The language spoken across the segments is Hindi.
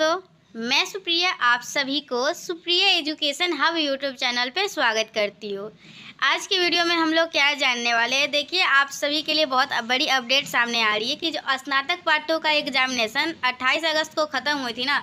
दोस्तों मैं सुप्रिया आप सभी को Supriya education hub YouTube channel पर स्वागत करती हूँ आज की वीडियो में हम लोग क्या जानने वाले हैं देखिए आप सभी के लिए बहुत बड़ी अपडेट सामने आ रही है कि जो स्नातक पाठों का एग्जामिनेशन 28 अगस्त को ख़त्म हुई थी ना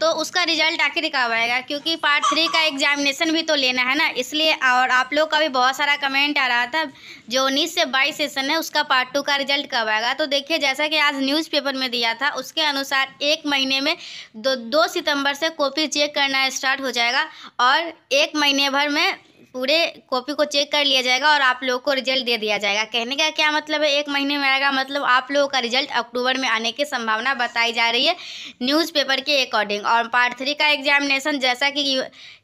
तो उसका रिजल्ट आखिर कब आएगा क्योंकि पार्ट थ्री का एग्जामिनेशन भी तो लेना है ना इसलिए और आप लोग का भी बहुत सारा कमेंट आ रहा था जो उन्नीस से बाईस सेशन है उसका पार्ट टू का रिजल्ट कब आएगा तो देखिए जैसा कि आज न्यूज़पेपर में दिया था उसके अनुसार एक महीने में दो, दो सितंबर से कॉपी चेक करना स्टार्ट हो जाएगा और एक महीने भर में पूरे कॉपी को चेक कर लिया जाएगा और आप लोगों को रिजल्ट दे दिया जाएगा कहने का क्या मतलब है एक महीने में आएगा मतलब आप लोगों का रिजल्ट अक्टूबर में आने की संभावना बताई जा रही है न्यूज़पेपर के अकॉर्डिंग और पार्ट थ्री का एग्जामिनेशन जैसा कि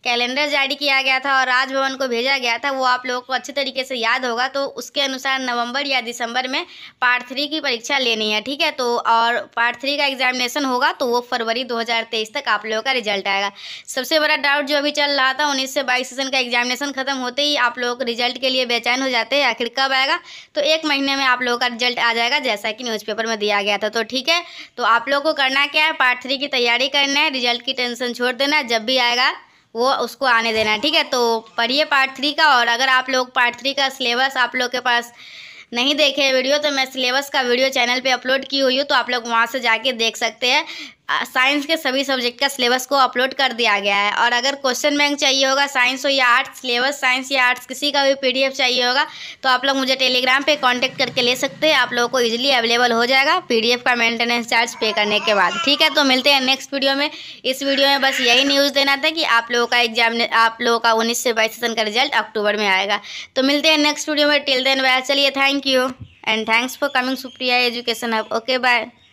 कैलेंडर जारी किया गया था और राजभवन को भेजा गया था वो आप लोगों को अच्छे तरीके से याद होगा तो उसके अनुसार नवंबर या दिसंबर में पार्ट थ्री की परीक्षा लेनी है ठीक है तो और पार्ट थ्री का एग्जामिनेशन होगा तो वो फरवरी 2023 तक आप लोगों का रिजल्ट आएगा सबसे बड़ा डाउट जो अभी चल रहा था उन्नीस से बाईस सीजन का एग्जामिनेशन ख़त्म होते ही आप लोग रिजल्ट के लिए बेचैन हो जाते हैं आखिर कब आएगा तो एक महीने में आप लोगों का रिजल्ट आ जाएगा जैसा कि न्यूज़पेपर में दिया गया था तो ठीक है तो आप लोग को करना क्या है पार्ट थ्री की तैयारी करना है रिजल्ट की टेंशन छोड़ देना जब भी आएगा वो उसको आने देना है ठीक है तो पढ़िए पार्ट थ्री का और अगर आप लोग पार्ट थ्री का सिलेबस आप लोग के पास नहीं देखे वीडियो तो मैं सिलेबस का वीडियो चैनल पे अपलोड की हुई हूँ तो आप लोग वहाँ से जाके देख सकते हैं साइंस के सभी सब्जेक्ट का सिलेबस को अपलोड कर दिया गया है और अगर क्वेश्चन बैंक चाहिए होगा साइंस हो या आर्ट्स सिलेबस साइंस या आर्ट्स किसी का भी पीडीएफ चाहिए होगा तो आप लोग मुझे टेलीग्राम पे कांटेक्ट करके ले सकते हैं आप लोगों को इजीली अवेलेबल हो जाएगा पीडीएफ का मेंटेनेंस चार्ज पे करने के बाद ठीक है तो मिलते हैं नेक्स्ट वीडियो में इस वीडियो में बस यही न्यूज़ देना था कि आप लोगों का एग्जाम आप लोगों का उन्नीस से बाईस सेशन का रिजल्ट अक्टूबर में आएगा तो मिलते हैं नेक्स्ट वीडियो में टिल देन बाय चलिए thank you and thanks for coming Supriya education hub okay bye